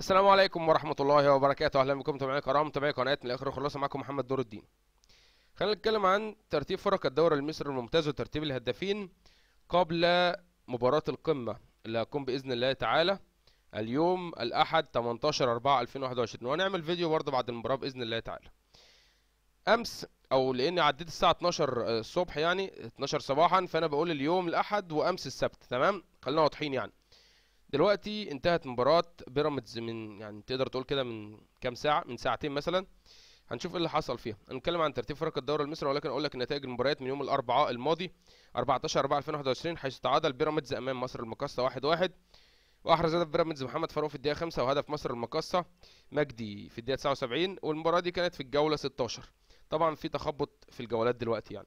السلام عليكم ورحمة الله وبركاته أهلا بكم متابعينا الكرام متابعي قناة من الآخر خلاصة معكم محمد نور الدين خلينا نتكلم عن ترتيب فرق الدوري المصري الممتاز وترتيب الهدافين قبل مباراة القمة اللي هتكون بإذن الله تعالى اليوم الأحد 18 4 2021 وهنعمل فيديو برضه بعد المباراة بإذن الله تعالى أمس أو لأن عديت الساعة 12 الصبح يعني 12 صباحا فأنا بقول اليوم الأحد وأمس السبت تمام خلينا واضحين يعني دلوقتي انتهت مباراة بيراميدز من يعني تقدر تقول كده من كام ساعة من ساعتين مثلا هنشوف ايه اللي حصل فيها هنتكلم عن ترتيب فرق الدوري المصري ولكن اقول لك نتائج المباريات من يوم الاربعاء الماضي 14 4 2021 حيث تعادل بيراميدز امام مصر المقاصة 1 1 واحرز هدف بيراميدز محمد فاروق في الدقيقة 5 وهدف مصر المقاصة مجدي في الدقيقة 79 والمباراة دي كانت في الجولة 16 طبعا في تخبط في الجولات دلوقتي يعني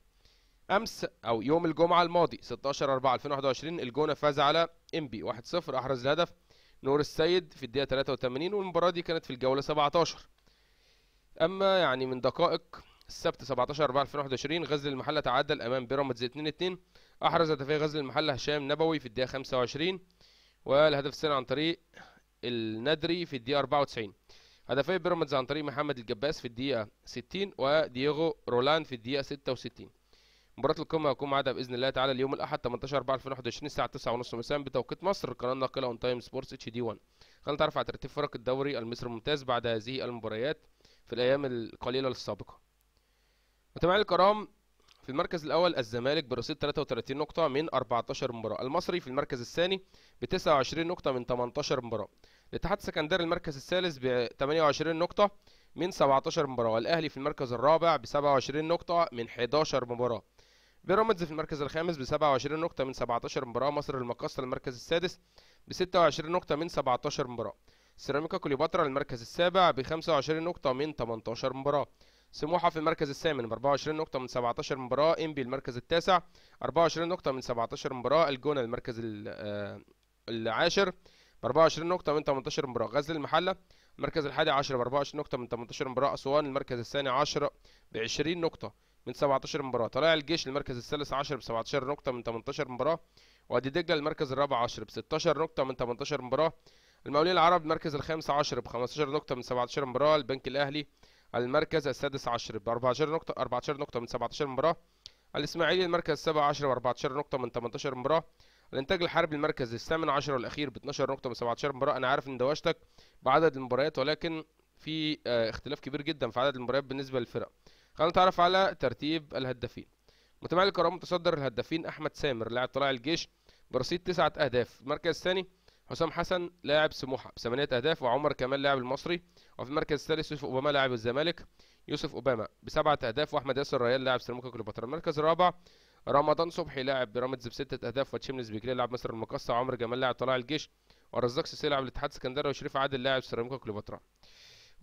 امس او يوم الجمعه الماضي 16 4 2021 الجونه فاز على انبي 1-0 احرز الهدف نور السيد في الدقيقه 83 والمباراه دي كانت في الجوله 17 اما يعني من دقائق السبت 17 4 2021 غزل المحله تعادل امام بيراميدز 2 2 احرز هدفي غزل المحله هشام نبوي في الدقيقه 25 والهدف الثاني عن طريق الندري في الدقيقه 94 هدفي بيراميدز عن طريق محمد الجباس في الدقيقه 60 ودييغو رولان في الدقيقه 66 مباراه القمه هيكون ميعادها باذن الله تعالى اليوم الاحد 18 4 2021 الساعه 9:30 مساء بتوقيت مصر القناه الناقله اون تايم سبورتس اتش دي 1 خلينا نتعرف على ترتيب فرق الدوري المصري الممتاز بعد هذه المباريات في الايام القليله السابقه متابعينا الكرام في المركز الاول الزمالك برصيد 33 نقطه من 14 مباراه المصري في المركز الثاني ب 29 نقطه من 18 مباراه الاتحاد السكندري المركز الثالث ب 28 نقطه من 17 مباراه والاهلي في المركز الرابع ب 27 نقطه من 11 مباراه بيراميدز في المركز الخامس ب 27 نقطة من 17 مباراة، مصر المقاصة المركز السادس ب 26 نقطة من 17 مباراة، سيراميكا كليوباترا المركز السابع ب 25 نقطة من 18 مباراة، سموحة في المركز الثامن ب 24 نقطة من 17 مباراة، انبي المركز التاسع 24 نقطة من 17 مباراة، الجونة المركز آه، العاشر ب 24 نقطة من 18 مباراة، غزل المحلة المركز الحادي عشر ب 24 نقطة من 18 مباراة، أسوان المركز الثاني عشر ب 20 نقطة، من 17 مباراه طلائع الجيش المركز الثالث عشر ب 17 نقطه من 18 مباراه وادي دجله المركز الرابع عشر ب 16 نقطه من 18 مباراه المقاولين العرب المركز الخامس عشر ب 15 نقطه من 17 مباراه البنك الاهلي المركز السادس عشر ب 14 نقطه 14 نقطه من 17 مباراه الاسماعيلي المركز السابع عشر ب 14 نقطه من 18 مباراه الانتاج الحربي المركز الثامن عشر والاخير ب 12 نقطه من 17 مباراه انا عارف ان دوشتك بعدد المباريات ولكن في آه، اختلاف كبير جدا في عدد المباريات بالنسبه للفرق خلينا نتعرف على ترتيب الهدافين متابعي الكرام متصدر الهدافين احمد سامر لاعب طلائع الجيش برصيد تسعة اهداف المركز الثاني حسام حسن لاعب سموحه بثمانية اهداف وعمر كمال لاعب المصري وفي المركز الثالث يوسف اوباما لاعب الزمالك يوسف اوباما بسبعة اهداف واحمد ياسر ريال لاعب سيراميكا كليوباترا المركز الرابع رمضان صبحي لاعب بيراميدز بستة اهداف وتشيمنز بيكلي لاعب مصر المقاصه عمر جمال لاعب طلائع الجيش ورزاق سيسي لاعب الاتحاد السكندري وشريف عادل لاعب سيراميكا كليوباترا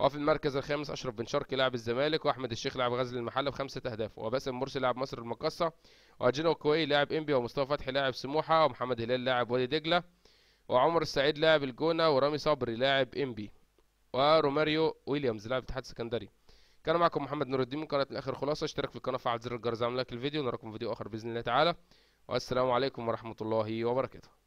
وفي المركز الخامس اشرف بن شرقي لاعب الزمالك واحمد الشيخ لاعب غزل المحله بخمسه اهداف وباسم مرسي لاعب مصر المقصه وجينو كوي لاعب انبي ومصطفى فتحي لاعب سموحه ومحمد هلال لاعب وادي دجله وعمر السعيد لاعب الجونه ورامي صبري لاعب انبي وروماريو ويليامز لاعب اتحاد السكندري كان معكم محمد نور الدين من قناه الاخر خلاصه اشترك في القناه فعل زر الجرس اعمل لايك الفيديو نراكم في فيديو اخر باذن الله تعالى والسلام عليكم ورحمه الله وبركاته